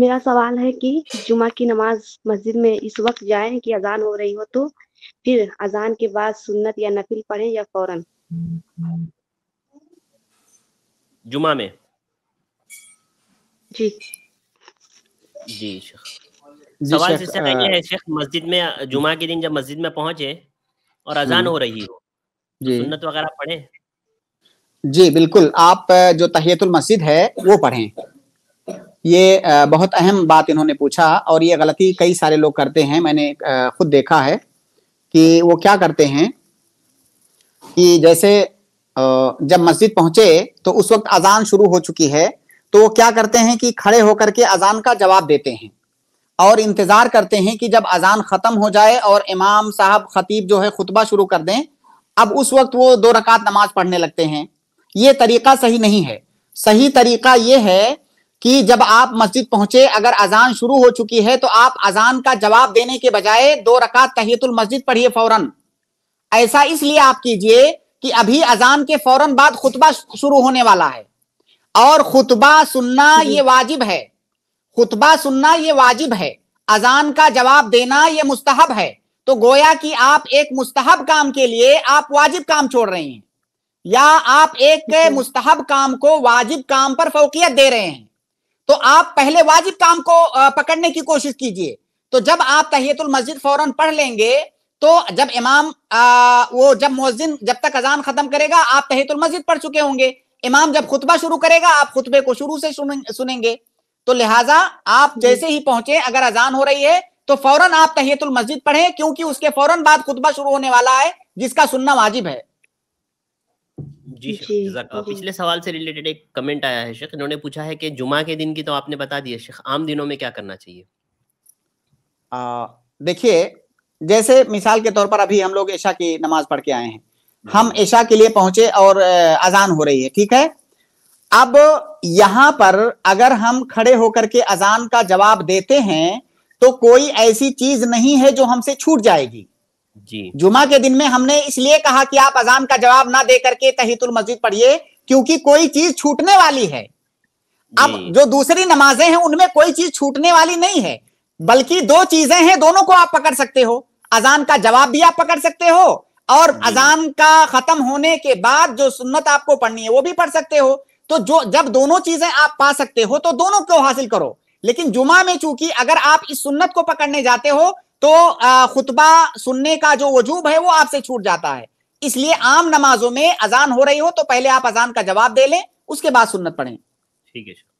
मेरा सवाल है कि जुमा की नमाज मस्जिद में इस वक्त जाए कि अजान हो रही हो तो फिर अजान के बाद सुन्नत या नफिल पढ़े या फौरन जुमा में जी जी सवाल शेख, आ, है शेख मस्जिद में जुमा के दिन जब मस्जिद में पहुंचे और अजान हम्म। हो रही हो तो जी, सुन्नत वगैरह पढ़े जी बिल्कुल आप जो तहियतुल मस्जिद है वो पढ़ें ये बहुत अहम बात इन्होंने पूछा और ये गलती कई सारे लोग करते हैं मैंने खुद देखा है कि वो क्या करते हैं कि जैसे जब मस्जिद पहुंचे तो उस वक्त अजान शुरू हो चुकी है तो वो क्या करते हैं कि खड़े होकर के अजान का जवाब देते हैं और इंतजार करते हैं कि जब अजान खत्म हो जाए और इमाम साहब खतीब जो है खुतबा शुरू कर दें अब उस वक्त वो दो रकात नमाज पढ़ने लगते हैं ये तरीका सही नहीं है सही तरीका ये है कि जब आप मस्जिद पहुंचे अगर अजान शुरू हो चुकी है तो आप अजान का जवाब देने के बजाय दो रकात तहियतुल मस्जिद पढ़िए फौरन ऐसा इसलिए आप कीजिए कि अभी अजान के फौरन बाद खुतबा शुरू होने वाला है और खुतबा सुनना ये वाजिब है खुतबा सुनना ये वाजिब है अजान का जवाब देना ये मुस्तहब है तो गोया कि आप एक मुस्तहब काम के लिए आप वाजिब काम छोड़ रहे हैं या आप एक मुस्तहब काम को वाजिब काम पर फौकियत दे रहे हैं तो आप पहले वाजिब काम को पकड़ने की कोशिश कीजिए तो जब आप तहियतुल मस्जिद फौरन पढ़ लेंगे तो जब इमाम आ, वो जब मोजिन जब तक अजान खत्म करेगा आप तहियतुल मस्जिद पढ़ चुके होंगे इमाम जब खुतबा शुरू करेगा आप खुतबे को शुरू से सुनेंगे तो लिहाजा आप जैसे ही पहुंचे अगर अजान हो रही है तो फौरन आप तहियतुल मस्जिद पढ़ें क्योंकि उसके फौरन बाद खुतबा शुरू होने वाला है जिसका सुनना वाजिब है जी, जी पिछले सवाल से रिलेटेड एक कमेंट आया है शेख इन्होंने पूछा है कि जुमा के दिन की तो आपने बता दिया शेख आम दिनों में क्या करना चाहिए देखिए जैसे मिसाल के तौर पर अभी हम लोग ऐशा की नमाज पढ़ के आए हैं हम हम्म। ऐशा के लिए पहुंचे और अजान हो रही है ठीक है अब यहां पर अगर हम खड़े होकर के अजान का जवाब देते हैं तो कोई ऐसी चीज नहीं है जो हमसे छूट जाएगी जुमा के दिन में हमने इसलिए कहा कि आप अजान का जवाब ना दे करके तहितुल मस्जिद पढ़िए क्योंकि कोई चीज छूटने वाली है अब जो दूसरी नमाजें हैं उनमें कोई चीज छूटने वाली नहीं है बल्कि दो चीजें हैं दोनों को आप पकड़ सकते हो अजान का जवाब भी आप पकड़ सकते हो और अजान का खत्म होने के बाद जो सुन्नत आपको पढ़नी है वो भी पढ़ सकते हो तो जो जब दोनों चीजें आप पा सकते हो तो दोनों को हासिल करो लेकिन जुमा में चूंकि अगर आप इस सुन्नत को पकड़ने जाते हो तो खुतबा सुनने का जो वजूब है वो आपसे छूट जाता है इसलिए आम नमाजों में अजान हो रही हो तो पहले आप अजान का जवाब दे लें उसके बाद सुन्नत पढ़ें ठीक है